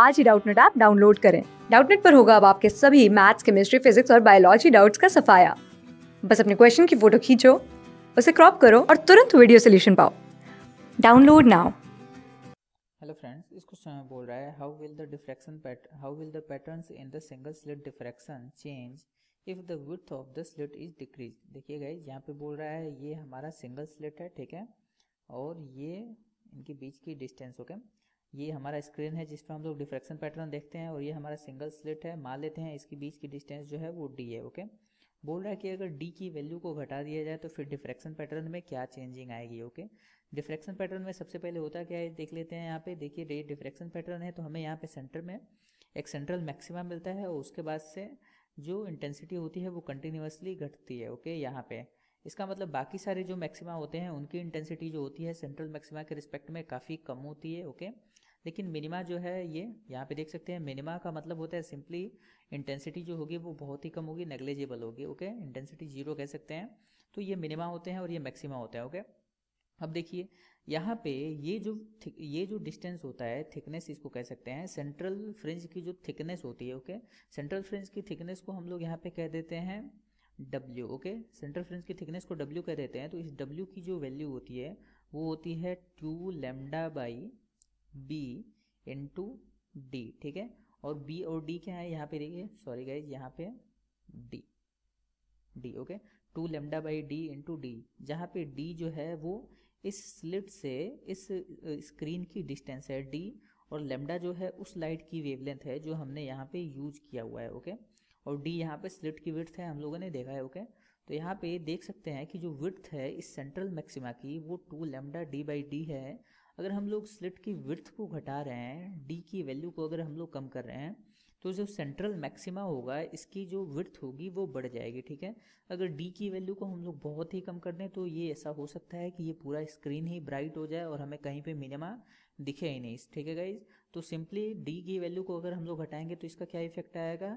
आज ही Doubtnut app download करें डाउटनेट पर होगा अब आपके सभी मैथ्स केमिस्ट्री फिजिक्स और बायोलॉजी डाउट्स का सफाया बस अपने क्वेश्चन की फोटो खींचो उसे क्रॉप करो और तुरंत वीडियो सोल्यूशन पाओ डाउनलोड नाउ हेलो फ्रेंड्स इस क्वेश्चन में बोल रहा है how will the diffraction how will the pattern in the single slit diffraction change if the width of the slit is decrease देखिए गए यहाँ पे बोल रहा है ये हमारा सिंगल स्लिट है ठीक है और ये इनके बीच की डिस्टेंस ओके okay? ये हमारा स्क्रीन है जिस पर हम लोग डिफ्रेक्शन पैटर्न देखते हैं और ये हमारा सिंगल स्लिट है मान लेते हैं इसके बीच की डिस्टेंस जो है वो डी है ओके बोल रहा है कि अगर डी की वैल्यू को घटा दिया जाए तो फिर डिफ्रेक्शन पैटर्न में क्या चेंजिंग आएगी ओके डिफ्रेक्शन पैटर्न में सबसे पहले होता क्या है देख लेते हैं यहाँ पे देखिए डे डिफ्रेक्शन पैटर्न है तो हमें यहाँ पे सेंटर में एक सेंट्रल मैक्सिमम मिलता है और उसके बाद से जो इंटेंसिटी होती है वो कंटिन्यूसली घटती है ओके यहाँ पे इसका मतलब बाकी सारे जो मैक्सिमा होते हैं उनकी इंटेंसिटी जो होती है सेंट्रल मैक्सिमा के रिस्पेक्ट में काफ़ी कम होती है ओके लेकिन मिनिमा जो है ये यहाँ पे देख सकते हैं मिनिमा का मतलब होता है सिंपली इंटेंसिटी जो होगी वो बहुत ही कम होगी नेग्लेजिबल होगी ओके इंटेंसिटी जीरो कह सकते हैं तो ये मिनिमा होते हैं और ये मैक्सिमा होता है ओके अब देखिए यहाँ पे ये जो ये जो डिस्टेंस होता है थिकनेस इसको कह सकते हैं सेंट्रल फ्रिंज की जो थिकनेस होती है ओके सेंट्रल फ्रिंज की थिकनेस को हम लोग यहाँ पे कह देते हैं W ओके सेंट्रल फ्रिंज की थिकनेस को W कह देते हैं तो इस W की जो वैल्यू होती है वो होती है two lambda by B into D ठीक है और B और D क्या है यहाँ पे देखिए सॉरी गाइज यहाँ पे D D okay two lambda by D into D जहाँ पे डी जो है वो इस स्लिट से इस स्क्रीन की डिस्टेंस है डी और लेमडा जो है उस लाइट की वेवलेंथ है जो हमने यहाँ पे यूज किया हुआ है ओके okay? और डी यहाँ पे स्लिट की विथ है हम लोगों ने देखा है ओके तो यहाँ पे देख सकते हैं कि जो विथ है इस सेंट्रल मैक्सिमा की वो two lambda D by D है अगर हम लोग स्लिट की विथ को घटा रहे हैं डी की वैल्यू को अगर हम लोग कम कर रहे हैं तो जो सेंट्रल मैक्सिमा होगा इसकी जो विर्थ होगी वो बढ़ जाएगी ठीक है अगर डी की वैल्यू को हम लोग बहुत ही कम कर दें तो ये ऐसा हो सकता है कि ये पूरा स्क्रीन ही ब्राइट हो जाए और हमें कहीं पे मिनिमा दिखे ही नहीं ठीक है गाइज तो सिंपली डी की वैल्यू को अगर हम लोग घटाएंगे तो इसका क्या इफेक्ट आएगा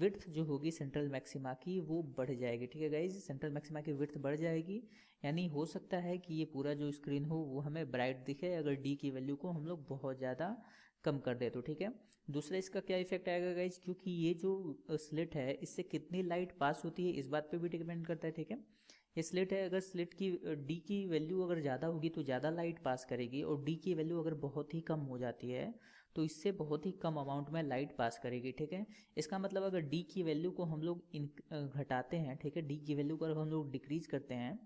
विर्थ जो होगी सेंट्रल मैक्सिमा की वो बढ़ जाएगी ठीक है गाइज सेंट्रल मैक्सिमा की विर्थ बढ़ जाएगी यानी हो सकता है कि ये पूरा जो स्क्रीन हो वो हमें ब्राइट दिखे अगर डी की वैल्यू को हम लोग बहुत ज़्यादा कम कर दे तो ठीक है दूसरा इसका क्या इफेक्ट आएगा गाइज क्योंकि ये जो स्लिट है इससे कितनी लाइट पास होती है इस बात पर भी डिपेंड करता है ठीक है ये स्लिट है अगर स्लिट की डी की वैल्यू अगर ज़्यादा होगी तो ज़्यादा लाइट पास करेगी और डी की वैल्यू अगर बहुत ही कम हो जाती है तो इससे बहुत ही कम अमाउंट में लाइट पास करेगी ठीक है इसका मतलब अगर डी की वैल्यू को हम लोग घटाते हैं ठीक है डी की वैल्यू को अगर हम लोग डिक्रीज करते हैं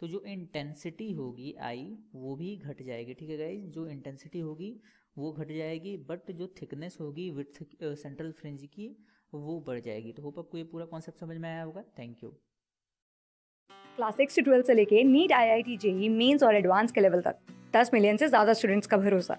तो जो इंटेंसिटी होगी आई वो भी घट जाएगी ठीक है गाइज जो इंटेंसिटी होगी वो घट जाएगी बट जो थिकनेस होगी विथ सेंट्रल फ्रिंज की वो बढ़ जाएगी तो होप आपको ये पूरा कॉन्सेप्ट समझ में आया होगा थैंक यू क्लास सिक्स से ट्वेल्थ से लेके NEET I I T JEE mains और एडवांस के लेवल तक दस मिलियन से ज़्यादा स्टूडेंट्स का भरोसा